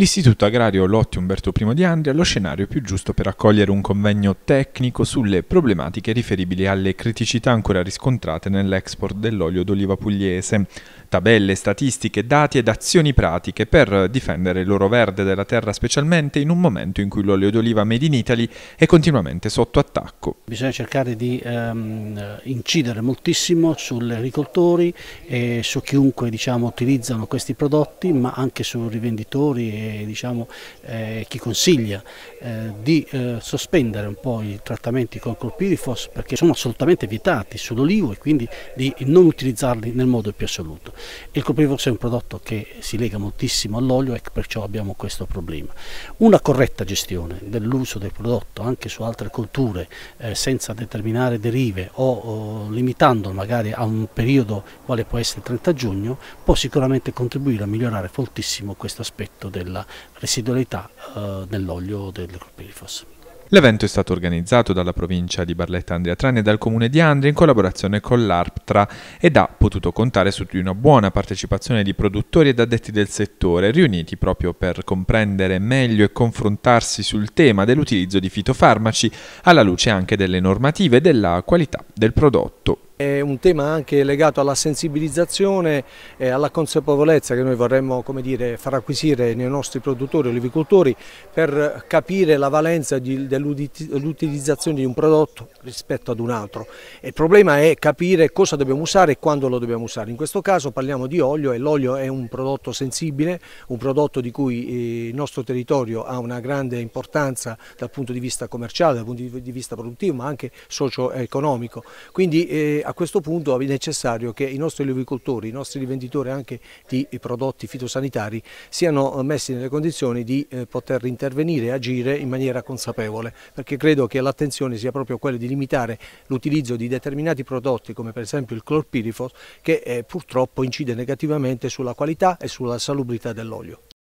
L'Istituto Agrario Lotti Umberto I di Andria è lo scenario più giusto per accogliere un convegno tecnico sulle problematiche riferibili alle criticità ancora riscontrate nell'export dell'olio d'oliva pugliese. Tabelle, statistiche, dati ed azioni pratiche per difendere l'oro verde della terra specialmente in un momento in cui l'olio d'oliva made in Italy è continuamente sotto attacco. Bisogna cercare di ehm, incidere moltissimo sugli agricoltori e su chiunque diciamo, utilizzano questi prodotti ma anche su rivenditori e diciamo, eh, chi consiglia eh, di eh, sospendere un po' i trattamenti con colpirifos perché sono assolutamente vietati sull'olivo e quindi di non utilizzarli nel modo più assoluto. Il colpirifos è un prodotto che si lega moltissimo all'olio e perciò abbiamo questo problema. Una corretta gestione dell'uso del prodotto anche su altre colture eh, senza determinare derive o, o limitandolo magari a un periodo quale può essere il 30 giugno può sicuramente contribuire a migliorare fortissimo questo aspetto del della residualità eh, nell'olio del clorpirifos. L'evento è stato organizzato dalla provincia di Barletta Andrea Andriatrani e dal comune di Andria in collaborazione con l'ARPTRA ed ha potuto contare su di una buona partecipazione di produttori ed addetti del settore, riuniti proprio per comprendere meglio e confrontarsi sul tema dell'utilizzo di fitofarmaci alla luce anche delle normative e della qualità del prodotto. È un tema anche legato alla sensibilizzazione e alla consapevolezza che noi vorremmo dire, far acquisire nei nostri produttori e olivicoltori per capire la valenza dell'utilizzazione di un prodotto rispetto ad un altro. Il problema è capire cosa dobbiamo usare e quando lo dobbiamo usare. In questo caso parliamo di olio e l'olio è un prodotto sensibile, un prodotto di cui eh, il nostro territorio ha una grande importanza dal punto di vista commerciale, dal punto di vista produttivo ma anche socio-economico. Quindi eh, a questo punto è necessario che i nostri olivicoltori, i nostri rivenditori anche di prodotti fitosanitari siano eh, messi nelle condizioni di eh, poter intervenire e agire in maniera consapevole, perché credo che l'attenzione sia proprio quella di limitare l'utilizzo di determinati prodotti come per esempio il clorpirifos che eh, purtroppo incide negativamente sulla qualità e sulla salubrità dell'olio.